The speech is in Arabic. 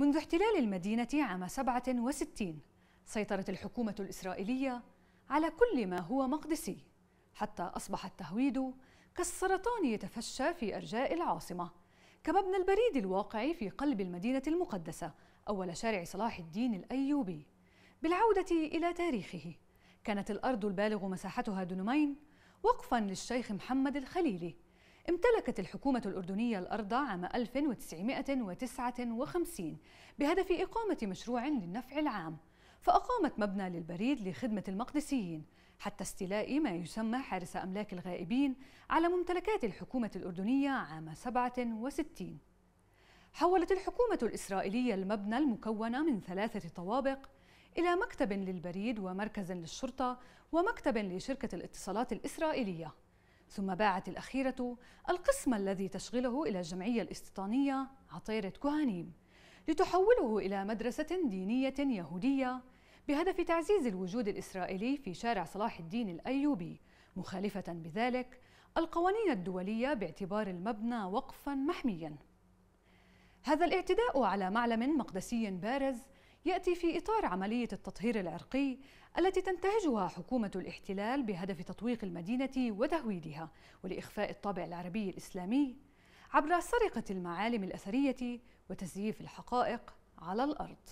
منذ احتلال المدينة عام 67 سيطرت الحكومة الإسرائيلية على كل ما هو مقدسي حتى أصبح التهويد كالسرطان يتفشى في أرجاء العاصمة كمبنى البريد الواقع في قلب المدينة المقدسة أول شارع صلاح الدين الأيوبي بالعودة إلى تاريخه كانت الأرض البالغ مساحتها دنمين وقفا للشيخ محمد الخليلي امتلكت الحكومة الأردنية الأرض عام 1959 بهدف إقامة مشروع للنفع العام فأقامت مبنى للبريد لخدمة المقدسيين حتى استيلاء ما يسمى حارس أملاك الغائبين على ممتلكات الحكومة الأردنية عام 67 حولت الحكومة الإسرائيلية المبنى المكون من ثلاثة طوابق إلى مكتب للبريد ومركز للشرطة ومكتب لشركة الاتصالات الإسرائيلية ثم باعت الأخيرة القسم الذي تشغله إلى الجمعية الاستيطانية عطيرة كهانيم لتحوله إلى مدرسة دينية يهودية بهدف تعزيز الوجود الإسرائيلي في شارع صلاح الدين الأيوبي مخالفة بذلك القوانين الدولية باعتبار المبنى وقفا محميا هذا الاعتداء على معلم مقدسي بارز يأتي في إطار عملية التطهير العرقي التي تنتهجها حكومة الاحتلال بهدف تطويق المدينة وتهويدها ولإخفاء الطابع العربي الإسلامي عبر سرقة المعالم الأثرية وتزييف الحقائق على الأرض